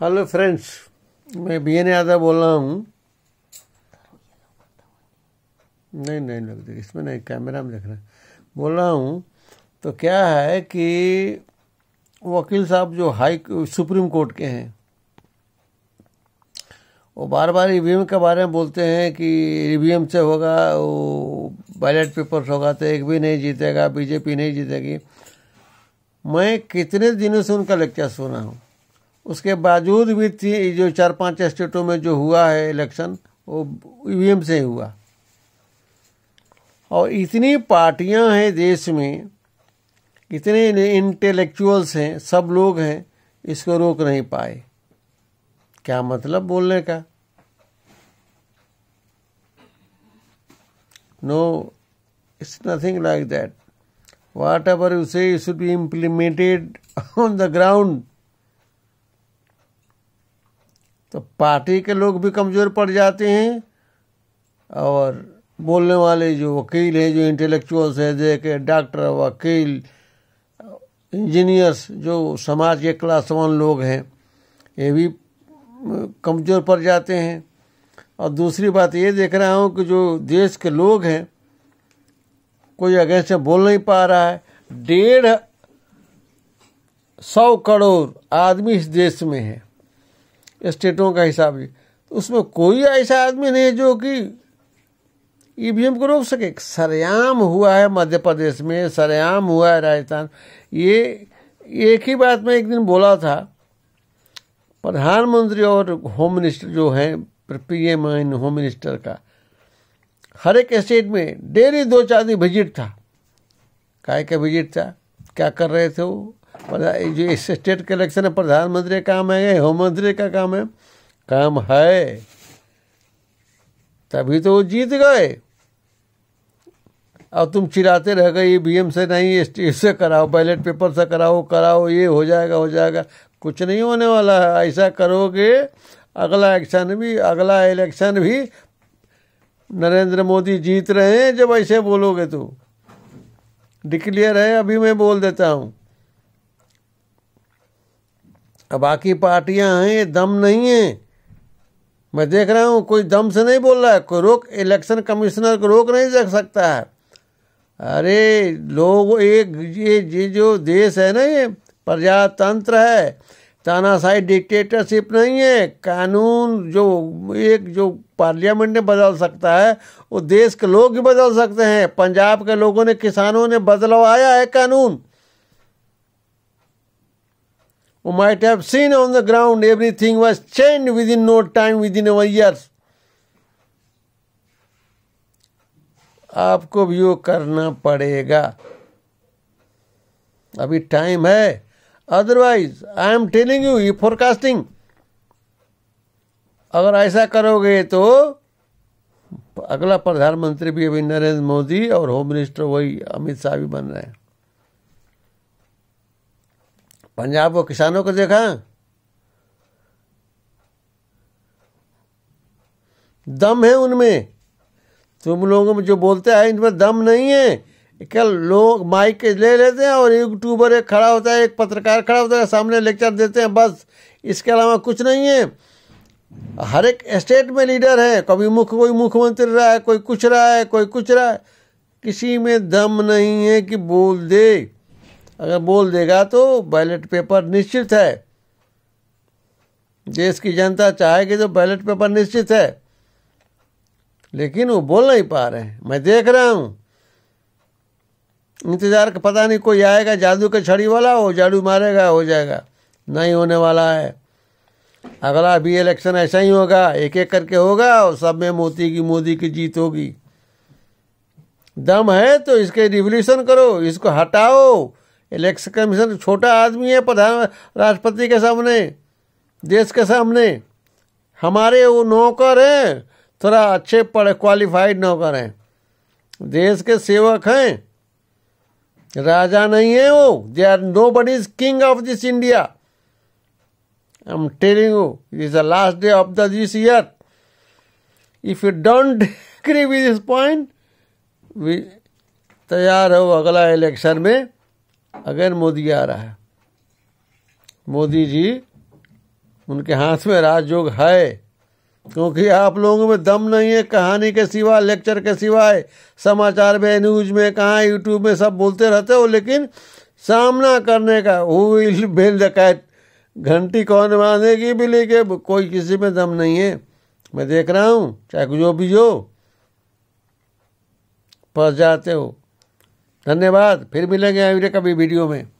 Hello friends मैं B N Yadav बोल रहा हूँ नहीं नहीं लग रही इसमें नहीं कैमरा में देख रहे बोल रहा हूँ तो क्या है कि वकील साहब जो हाई सुप्रीम कोर्ट के हैं वो बार बार ई के बारे में बोलते हैं कि ई e से होगा वो बैलेट पेपर से होगा तो एक भी नहीं जीतेगा बीजेपी नहीं जीतेगी मैं कितने दिनों से उनका लेक्चर सुना हूँ उसके बावजूद भी जो चार पांच स्टेटों में जो हुआ है इलेक्शन वो ईवीएम e से ही हुआ और इतनी पार्टियां हैं देश में इतने इंटेलेक्चुअल्स हैं सब लोग हैं इसको रोक नहीं पाए क्या मतलब बोलने का it's nothing like that whatever you say should be implemented on the ground तो पार्टी के लोग भी कमज़ोर पड़ जाते हैं और बोलने वाले जो वकील हैं जो इंटेलेक्चुअल्स हैं जैसे डॉक्टर वकील इंजीनियर्स जो समाज के क्लास वन लोग हैं ये भी कमज़ोर पड़ जाते हैं और दूसरी बात ये देख रहा हूँ कि जो देश के लोग हैं कोई अगेंस्ट में बोल नहीं पा रहा है डेढ़ सौ करोड़ आदमी इस देश में है स्टेटों का हिसाब ही तो उसमें कोई ऐसा आदमी नहीं है जो कि ईवीएम को रोक सके सरेआम हुआ है मध्य प्रदेश में सरेआम हुआ है राजस्थान ये एक ही बात मैं एक दिन बोला था प्रधानमंत्री और होम मिनिस्टर जो हैं पीएम एम होम मिनिस्टर का हर एक स्टेट में डेली दो चार दिन विजिट था काय का विजिट था क्या कर रहे थे वो जो स्टेट का इलेक्शन है प्रधानमंत्री का काम है होम मंत्री का काम है काम है तभी तो वो जीत गए अब तुम चिराते रह गए ये बीएम से नहीं एस से कराओ बैलेट पेपर से कराओ कराओ ये हो जाएगा हो जाएगा कुछ नहीं होने वाला है ऐसा करोगे अगला एक्शन भी अगला इलेक्शन भी नरेंद्र मोदी जीत रहे हैं जब ऐसे बोलोगे तो डिक्लेयर है अभी मैं बोल देता हूँ अब बाकी पार्टियां हैं दम नहीं है मैं देख रहा हूँ कोई दम से नहीं बोल रहा है कोई रोक इलेक्शन कमिश्नर को रोक नहीं रख सकता है अरे लोग एक ये ये जो देश है ना ये प्रजातंत्र है तानाशाही डिक्टेटरशिप नहीं है कानून जो एक जो पार्लियामेंट ने बदल सकता है वो देश के लोग ही बदल सकते हैं पंजाब के लोगों ने किसानों ने बदलवाया है कानून You might have seen on the ground everything was changed within no time, within a year. आपको भी वो करना पड़ेगा अभी टाइम है otherwise I am telling you you forecasting अगर ऐसा करोगे तो अगला प्रधानमंत्री भी अभी नरेंद्र मोदी और होम मिनिस्टर वही अमित शाह भी बन रहे हैं पंजाब को किसानों को देखा दम है उनमें तुम लोगों में जो बोलते हैं इनमें दम नहीं है क्या लोग माइक ले लेते हैं और यूट्यूबर एक खड़ा होता है एक पत्रकार खड़ा होता है सामने लेक्चर देते हैं बस इसके अलावा कुछ नहीं है हर एक स्टेट में लीडर है कभी मुख कोई मुख्यमंत्री रहा है कोई कुछ रहा है कोई कुछ रहा है किसी में दम नहीं है कि बोल दे अगर बोल देगा तो बैलेट पेपर निश्चित है देश की जनता चाहेगी तो बैलेट पेपर निश्चित है लेकिन वो बोल नहीं पा रहे हैं मैं देख रहा हूँ इंतज़ार का पता नहीं कोई आएगा जादू के छड़ी वाला हो जादू मारेगा हो जाएगा नहीं होने वाला है अगला भी इलेक्शन ऐसा ही होगा एक एक करके होगा और सब में मोदी की मोदी की जीत होगी दम है तो इसके रिवोल्यूशन करो इसको हटाओ इलेक्शन कमीशन छोटा आदमी है प्रधान राष्ट्रपति के सामने देश के सामने हमारे वो नौकर हैं थोड़ा अच्छे पढ़े क्वालिफाइड नौकर हैं देश के सेवक हैं राजा नहीं है वो they are nobody is king of this India I am telling you is the last day of the this year if you don't agree with this point तैयार हो अगला इलेक्शन में अगर मोदी आ रहा है मोदी जी उनके हाथ में राजयोग है क्योंकि आप लोगों में दम नहीं है कहानी के सिवा लेक्चर के सिवाय समाचार में न्यूज में कहाँ यूट्यूब में सब बोलते रहते हो लेकिन सामना करने का वो बेल डकैट घंटी कौन बांधेगी बिली के कोई किसी में दम नहीं है मैं देख रहा हूँ चाहे जो भी हो फंस जाते हो धन्यवाद फिर मिलेंगे अगले कभी वीडियो में